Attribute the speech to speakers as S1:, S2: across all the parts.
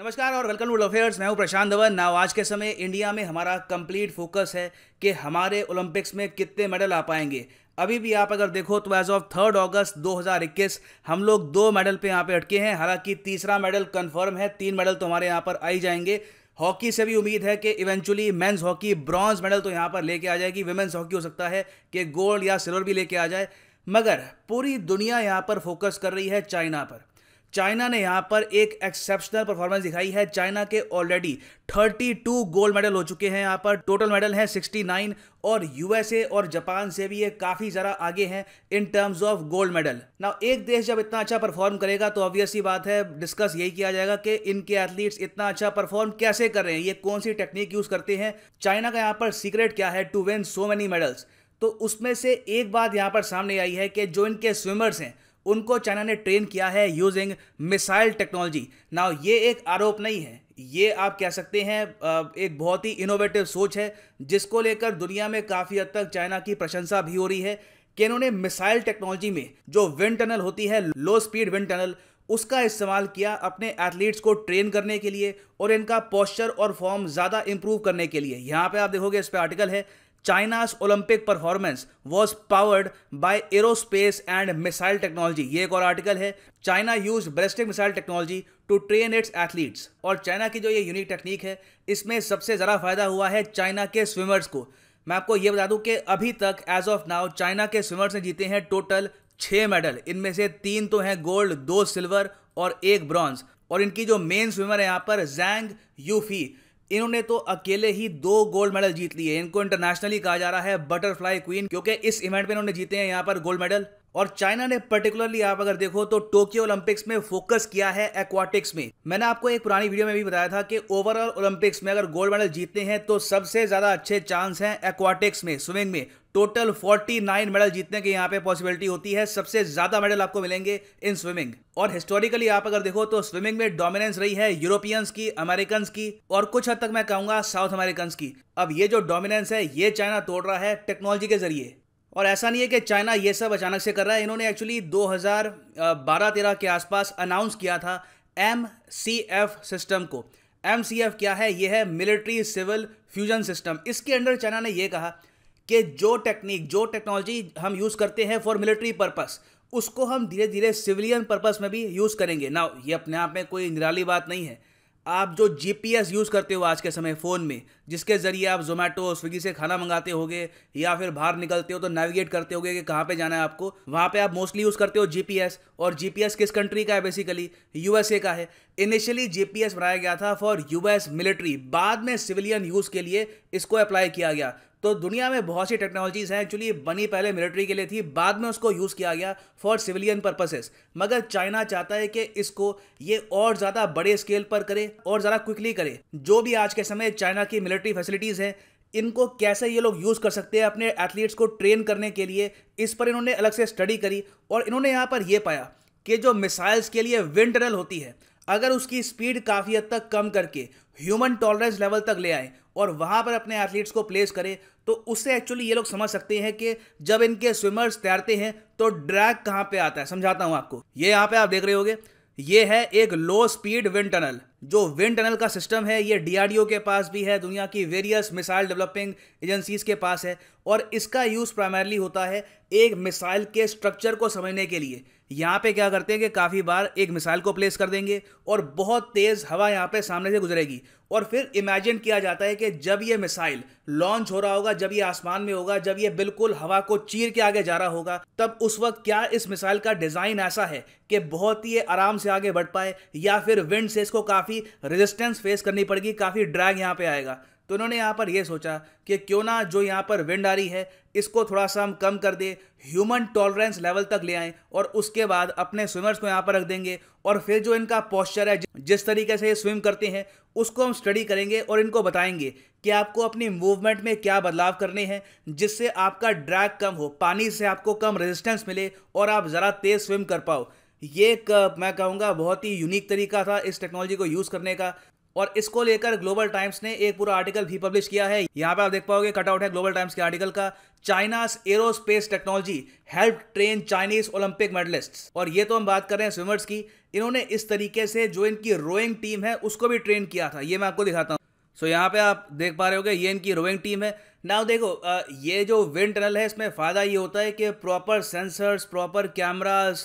S1: नमस्कार और welcome to affairs मैं हूं प्रशांत धवन नाव आज के समय इंडिया में हमारा कंप्लीट फोकस है कि हमारे ओलंपिक्स में कितने मेडल आ पाएंगे अभी भी आप अगर देखो तो एज ऑफ थर्ड अगस्त 2021 हम लोग दो मेडल पे यहाँ पे अटके हैं हालांकि तीसरा मेडल कंफर्म है तीन मेडल तो हमारे यहाँ पर आ ही जाएंगे हॉकी से भी उम्मीद है कि eventually men's hockey bronze medal तो यहाँ पर लेके आ जाएगी वुमेंस हॉकी हो सकता है कि गोल्ड या सिल्वर भी लेके आ जाए मगर पूरी दुनिया यहाँ पर फोकस कर रही है चाइना पर चाइना ने यहां पर एक एक्सेप्शनल परफॉर्मेंस दिखाई है चाइना के ऑलरेडी 32 गोल्ड मेडल हो चुके हैं यहाँ पर टोटल मेडल है 69 और यूएसए और जापान से भी ये काफ़ी ज़रा आगे हैं in terms of gold medal ना एक देश जब इतना अच्छा परफॉर्म करेगा तो ऑब्वियसली बात है डिस्कस यही किया जाएगा कि इनके एथलीट्स इतना अच्छा परफॉर्म कैसे कर रहे हैं ये कौन सी टेक्निक यूज़ करते हैं चाइना का यहाँ पर सीक्रेट क्या है to win so many medals तो उसमें से एक बात यहाँ पर सामने आई है कि जो इनके स्विमर्स हैं उनको चाइना ने ट्रेन किया है यूजिंग मिसाइल टेक्नोलॉजी नाउ ये एक आरोप नहीं है ये आप कह सकते हैं एक बहुत ही इनोवेटिव सोच है जिसको लेकर दुनिया में काफ़ी हद तक चाइना की प्रशंसा भी हो रही है कि इन्होंने मिसाइल टेक्नोलॉजी में जो विंड टनल होती है लो स्पीड विंड टनल उसका इस्तेमाल किया अपने एथलीट्स को ट्रेन करने के लिए और इनका पॉस्चर और फॉर्म ज़्यादा इंप्रूव करने के लिए यहाँ पे आप देखोगे इस पर आर्टिकल है China's Olympic performance was powered by aerospace and missile technology ये एक और आर्टिकल है China use ballistic missile technology to train its athletes और चाइना की जो ये यूनिक टेक्निक है इसमें सबसे ज़्यादा फायदा हुआ है चाइना के स्विमर्स को मैं आपको ये बता दूं कि अभी तक एज ऑफ नाउ चाइना के स्विमर्स ने जीते हैं टोटल छः मेडल इनमें से तीन तो हैं गोल्ड दो सिल्वर और एक ब्रॉन्ज और इनकी जो मेन स्विमर है यहाँ पर जैंग यूफी इन्होंने तो अकेले ही दो गोल्ड मेडल जीत लिए इनको इंटरनेशनली कहा जा रहा है बटरफ्लाई क्वीन क्योंकि इस इवेंट में इन्होंने जीते हैं यहाँ पर गोल्ड मेडल और चाइना ने पर्टिकुलरली आप अगर देखो तो टोक्यो ओलंपिक्स में फोकस किया है एक्वाटिक्स में मैंने आपको एक पुरानी वीडियो में भी बताया था कि ओवरऑल ओलंपिक्स में अगर गोल्ड मेडल जीतने हैं तो सबसे ज्यादा अच्छे चांस हैं एक्वाटिक्स में स्विमिंग में टोटल 49 मेडल जीतने की यहाँ पे पॉसिबिलिटी होती है सबसे ज्यादा मेडल आपको मिलेंगे इन स्विमिंग और हिस्टोरिकली आप अगर देखो तो स्विमिंग में डोमिनेंस रही है यूरोपियंस की अमेरिकन की और कुछ हद तक मैं कहूंगा साउथ अमेरिकन की अब ये जो डोमिनेंस है ये चाइना तोड़ रहा है टेक्नोलॉजी के जरिए और ऐसा नहीं है कि चाइना ये सब अचानक से कर रहा है इन्होंने एक्चुअली 2012-13 के आसपास अनाउंस किया था एम सिस्टम को एम क्या है ये है मिलिट्री सिविल फ्यूजन सिस्टम इसके अंडर चाइना ने यह कहा कि जो टेक्निक जो टेक्नोलॉजी हम यूज़ करते हैं फॉर मिलिट्री पर्पज़ उसको हम धीरे धीरे सिविलियन पर्पज़ में भी यूज़ करेंगे ना ये अपने आप में कोई निराली बात नहीं है आप जो जी यूज़ करते हो आज के समय फ़ोन में जिसके ज़रिए आप जोमेटो स्विगी से खाना मंगाते होगे या फिर बाहर निकलते हो तो नेविगेट करते होगे कि कहाँ पे जाना है आपको वहाँ पे आप मोस्टली यूज़ करते हो जीपीएस और जीपीएस किस कंट्री का है बेसिकली यू का है इनिशियली जीपीएस बनाया गया था फॉर यूएस मिलिट्री बाद में सिविलियन यूज़ के लिए इसको अप्लाई किया गया तो दुनिया में बहुत सी टेक्नोलॉजीज़ हैं एक्चुअली बनी पहले मिलिट्री के लिए थी बाद में उसको यूज़ किया गया फॉर सिविलियन पर्पसेस मगर चाइना चाहता है कि इसको ये और ज़्यादा बड़े स्केल पर करे और ज़्यादा क्विकली करे जो भी आज के समय चाइना की मिलिट्री फैसिलिटीज़ हैं इनको कैसे ये लोग यूज़ कर सकते हैं अपने एथलीट्स को ट्रेन करने के लिए इस पर इन्होंने अलग से स्टडी करी और इन्होंने यहाँ पर यह पाया कि जो मिसाइल्स के लिए विंड टनल होती है अगर उसकी स्पीड काफ़ी हद तक कम करके ह्यूमन टॉलरेंस लेवल तक ले आए और वहाँ पर अपने एथलीट्स को प्लेस करें तो उससे एक्चुअली ये लोग समझ सकते हैं कि जब इनके स्विमर्स तैरते हैं तो ड्रैग कहाँ पे आता है समझाता हूँ आपको ये यहाँ पे आप देख रहे होंगे ये है एक लो स्पीड विंड टनल जो विंड टनल का सिस्टम है ये डीआरडीओ के पास भी है दुनिया की वेरियस मिसाइल डेवलपिंग एजेंसीज के पास है और इसका यूज़ प्राइमरली होता है एक मिसाइल के स्ट्रक्चर को समझने के लिए यहाँ पे क्या करते हैं कि काफ़ी बार एक मिसाइल को प्लेस कर देंगे और बहुत तेज़ हवा यहाँ पे सामने से गुजरेगी और फिर इमेजिन किया जाता है कि जब ये मिसाइल लॉन्च हो रहा होगा जब ये आसमान में होगा जब ये बिल्कुल हवा को चीर के आगे जा रहा होगा तब उस वक्त क्या इस मिसाइल का डिज़ाइन ऐसा है कि बहुत ही आराम से आगे बढ़ पाए या फिर विंड से इसको काफ़ी रेजिस्टेंस फेस करनी पड़ेगी काफ़ी ड्रैग यहाँ पर आएगा तो उन्होंने यहाँ पर यह सोचा कि क्यों ना जो यहाँ पर विंड आ रही है इसको थोड़ा सा हम कम कर दें ह्यूमन टॉलरेंस लेवल तक ले आएँ और उसके बाद अपने स्विमर्स को यहाँ पर रख देंगे और फिर जो इनका पॉस्चर है जिस तरीके से ये स्विम करते हैं उसको हम स्टडी करेंगे और इनको बताएंगे कि आपको अपनी मूवमेंट में क्या बदलाव करने हैं जिससे आपका ड्रैग कम हो पानी से आपको कम रेजिस्टेंस मिले और आप ज़रा तेज़ स्विम कर पाओ ये एक मैं कहूँगा बहुत ही यूनिक तरीका था इस टेक्नोलॉजी को यूज़ करने का और इसको लेकर ग्लोबल टाइम्स ने एक पूरा आर्टिकल भी पब्लिश किया है यहाँ पे आप देख पाओगे कटआउट है ग्लोबल टाइम्स के आर्टिकल का China's aerospace technology help train Chinese Olympic medallist और ये तो हम बात कर रहे हैं स्विमर्स की इन्होंने इस तरीके से जो इनकी रोइंग टीम है उसको भी ट्रेन किया था ये मैं आपको दिखाता हूँ सो so, यहाँ पे आप देख पा रहे हो ये इनकी रोइंग टीम है नाउ देखो ये जो विंड टनल है इसमें फ़ायदा ये होता है कि प्रॉपर सेंसर्स प्रॉपर कैमरास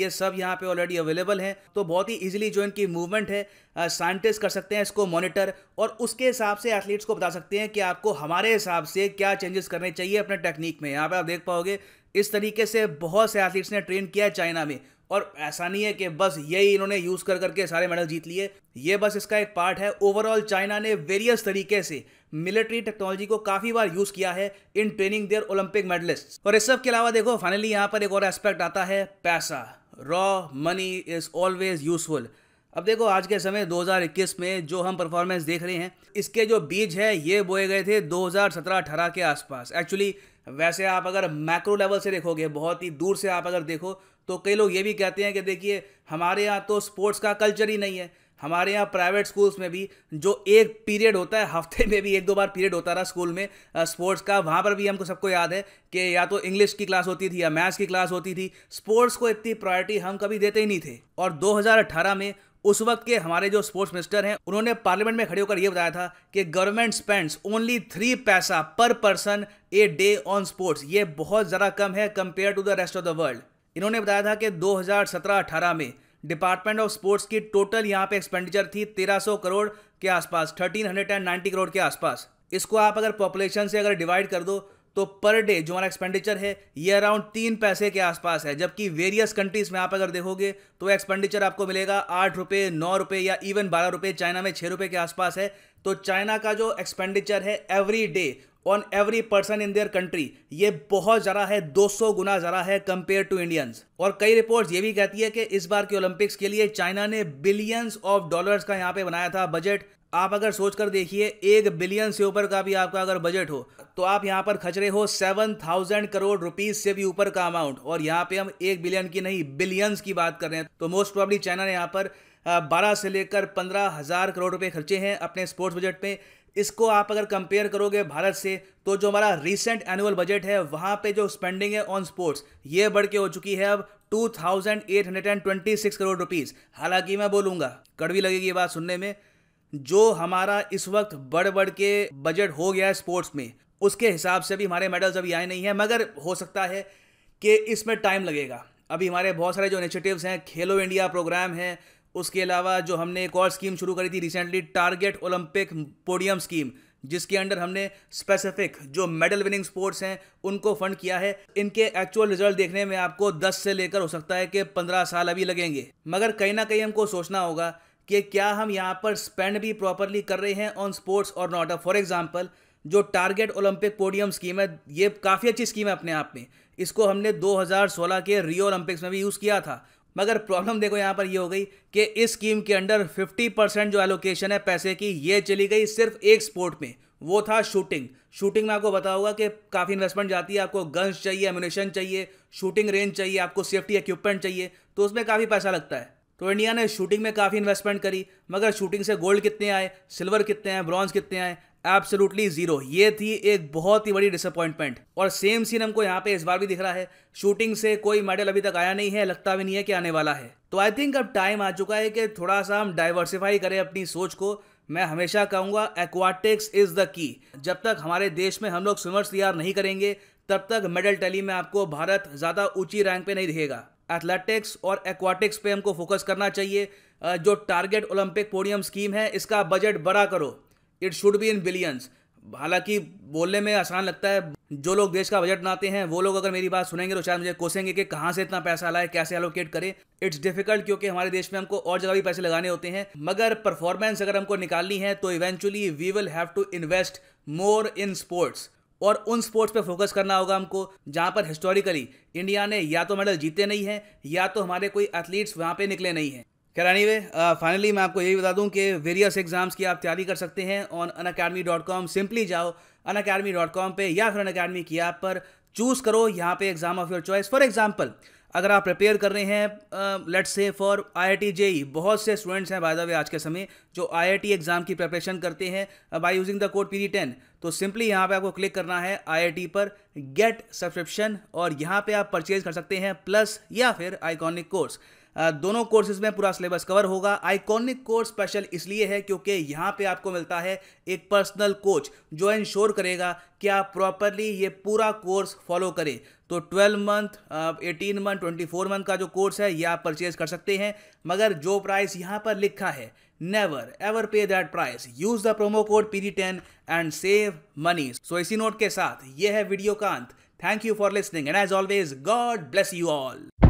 S1: ये सब यहाँ पे ऑलरेडी अवेलेबल हैं तो बहुत ही इजीली जो इनकी मूवमेंट है साइंटिस्ट कर सकते हैं इसको मॉनिटर और उसके हिसाब से एथलीट्स को बता सकते हैं कि आपको हमारे हिसाब से क्या चेंजेस करने चाहिए अपने टेक्निक में यहाँ पर आप देख पाओगे इस तरीके से बहुत से एथलीट्स ने ट्रेन किया है चाइना में और ऐसा नहीं है कि बस यही इन्होंने यूज़ कर करके सारे मेडल जीत लिए ये बस इसका एक पार्ट है ओवरऑल चाइना ने वेरियस तरीके से मिलिट्री टेक्नोलॉजी को काफ़ी बार यूज़ किया है in training their Olympic medallist और इस सब के अलावा देखो फाइनली यहाँ पर एक और एस्पेक्ट आता है पैसा raw money is always useful अब देखो आज के समय 2021 में जो हम परफॉर्मेंस देख रहे हैं इसके जो बीज है ये बोए गए थे 2017-18 के आसपास एक्चुअली वैसे आप अगर मैक्रो लेवल से देखोगे बहुत ही दूर से आप अगर देखो तो कई लोग ये भी कहते हैं कि देखिए हमारे यहाँ तो स्पोर्ट्स का कल्चर ही नहीं है हमारे यहाँ प्राइवेट स्कूल्स में भी जो एक पीरियड होता है हफ्ते में भी एक दो बार पीरियड होता रहा स्कूल में स्पोर्ट्स का वहाँ पर भी हमको सबको याद है कि या तो इंग्लिश की क्लास होती थी या मैथ्स की क्लास होती थी स्पोर्ट्स को इतनी प्रायोरिटी हम कभी देते ही नहीं थे और 2018 में उस वक्त के हमारे जो स्पोर्ट्स मिनिस्टर हैं उन्होंने पार्लियामेंट में खड़े होकर यह बताया था कि government spends only three paisa per person a day on sports ये बहुत ज़्यादा कम है compare to the rest of the world इन्होंने बताया था कि 2017-18 में डिपार्टमेंट ऑफ स्पोर्ट्स की टोटल यहाँ पे एक्सपेंडिचर थी 1300 करोड़ के आसपास 1390 करोड़ के आसपास इसको आप अगर पॉपुलेशन से अगर डिवाइड कर दो तो पर डे जो हमारा एक्सपेंडिचर है ये अराउंड तीन पैसे के आसपास है जबकि वेरियस कंट्रीज में आप अगर देखोगे तो एक्सपेंडिचर आपको मिलेगा आठ रुपये नौ रुपये या इवन बारह रुपये चाइना में छः रुपये के आसपास है तो चाइना का जो एक्सपेंडिचर है every day on every person in their country ये बहुत ज़्यादा है 200 गुना ज़्यादा है कंपेयर टू इंडियंस और कई रिपोर्ट्स ये भी कहती है कि इस बार के ओलंपिक्स के लिए चाइना ने बिलियंस ऑफ डॉलर्स का यहाँ पे बनाया था बजट आप अगर सोच कर देखिए एक बिलियन से ऊपर का भी आपका अगर बजट हो तो आप यहाँ पर खच रहे हो सेवन थाउजेंड करोड़ रुपीज से भी ऊपर का अमाउंट और यहाँ पे हम एक बिलियन की नहीं बिलियंस की बात कर रहे हैं तो मोस्ट प्रॉब्ली चाइना ने यहाँ पर बारह से लेकर पंद्रह हज़ार करोड़ रुपए खर्चे हैं अपने स्पोर्ट्स बजट में इसको आप अगर कंपेयर करोगे भारत से तो जो हमारा रिसेंट एनुअल बजट है वहाँ पे जो स्पेंडिंग है ऑन स्पोर्ट्स ये बढ़ के हो चुकी है अब 2,826 करोड़ रुपीस हालांकि मैं बोलूँगा कड़वी लगेगी ये बात सुनने में जो हमारा इस वक्त बढ़ बढ़ के बजट हो गया है स्पोर्ट्स में उसके हिसाब से भी हमारे मेडल्स अभी आए नहीं हैं मगर हो सकता है कि इसमें टाइम लगेगा अभी हमारे बहुत सारे जो इनिशिएटिव्स हैं खेलो इंडिया प्रोग्राम है उसके अलावा जो हमने एक और स्कीम शुरू करी थी recently target Olympic podium scheme जिसके अंडर हमने स्पेसिफिक जो मेडल विनिंग स्पोर्ट्स हैं उनको फंड किया है इनके एक्चुअल रिजल्ट देखने में आपको 10 से लेकर हो सकता है कि 15 साल अभी लगेंगे मगर कहीं ना कहीं हमको सोचना होगा कि क्या हम यहाँ पर स्पेंड भी प्रॉपरली कर रहे हैं ऑन स्पोर्ट्स और नॉट फॉर एग्जाम्पल जो टारगेट ओलंपिक पोडियम स्कीम है ये काफ़ी अच्छी स्कीम है अपने आप में इसको हमने 2016 के रियो ओलंपिक्स में भी यूज़ किया था मगर प्रॉब्लम देखो यहाँ पर ये हो गई कि इस स्कीम के अंडर 50 परसेंट जो एलोकेशन है पैसे की ये चली गई सिर्फ एक स्पोर्ट में वो था शूटिंग शूटिंग में आपको बता होगा कि काफ़ी इन्वेस्टमेंट जाती है आपको गन्स चाहिए एमुनेशन चाहिए शूटिंग रेंज चाहिए आपको सेफ्टी इक्विपमेंट चाहिए तो उसमें काफ़ी पैसा लगता है तो इंडिया ने शूटिंग में काफ़ी इन्वेस्टमेंट करी मगर शूटिंग से गोल्ड कितने आए सिल्वर कितने आए ब्रॉन्ज कितने आए एब्सोलूटली जीरो ये थी एक बहुत ही बड़ी डिसअपॉइंटमेंट और सेम सीन हमको यहाँ पे इस बार भी दिख रहा है शूटिंग से कोई मेडल अभी तक आया नहीं है लगता भी नहीं है कि आने वाला है तो आई थिंक अब टाइम आ चुका है कि थोड़ा सा हम डाइवर्सिफाई करें अपनी सोच को मैं हमेशा कहूंगा एक्वाटिक्स इज द की जब तक हमारे देश में हम लोग स्विमर्स तैयार नहीं करेंगे तब तक मेडल टैली में आपको भारत ज़्यादा ऊंची रैंक पे नहीं दिखेगा एथलेटिक्स और एक्वाटिक्स पे हमको फोकस करना चाहिए जो टारगेट ओलंपिक पोडियम स्कीम है इसका बजट बड़ा करो it should be in billions हालांकि बोलने में आसान लगता है जो लोग देश का बजट बनाते हैं वो लोग अगर मेरी बात सुनेंगे तो शायद मुझे कोसेंगे कि कहाँ से इतना पैसा लाए कैसे एलोकेट करें इट्स डिफिकल्ट क्योंकि हमारे देश में हमको और जगह भी पैसे लगाने होते हैं मगर परफॉर्मेंस अगर हमको निकालनी है तो eventually we will have to invest more in sports और उन स्पोर्ट्स पे फोकस करना होगा हमको जहाँ पर हिस्टोरिकली इंडिया ने या तो मेडल जीते नहीं हैं या तो हमारे कोई एथलीट्स वहाँ पे निकले नहीं हैं खैर एनी वे फाइनली मैं आपको यही बता दूं कि वेरियस एग्जाम्स की आप तैयारी कर सकते हैं on Unacademy dot com simply जाओ अन अकेडमी डॉट कॉम पर या फिर अन अकेडमी की ऐप पर चूज़ करो यहाँ पे exam of your choice for example अगर आप प्रिपेयर कर रहे हैं let's say for I I J JEE बहुत से स्टूडेंट्स हैं बाय द वे आज के समय जो आई आई टी एग्ज़ाम की प्रिपरेशन करते हैं by using the code G ten तो सिंपली यहाँ पे आपको क्लिक करना है आई आई टी पर गेट सब्सक्रिप्शन और यहाँ पे आप परचेज कर सकते हैं प्लस या फिर आइकॉनिक कोर्स दोनों कोर्सेज में पूरा सिलेबस कवर होगा आइकॉनिक कोर्स स्पेशल इसलिए है क्योंकि यहाँ पे आपको मिलता है एक पर्सनल कोच जो इंश्योर करेगा कि आप प्रॉपरली ये पूरा कोर्स फॉलो करें तो 12 मंथ 18 मंथ 24 मंथ का जो कोर्स है ये आप परचेज कर सकते हैं मगर जो प्राइस यहाँ पर लिखा है never ever pay that price use the promo code P ten and save money so इसी नोट के साथ ये है वीडियो का अंत thank you for listening and as always God bless you all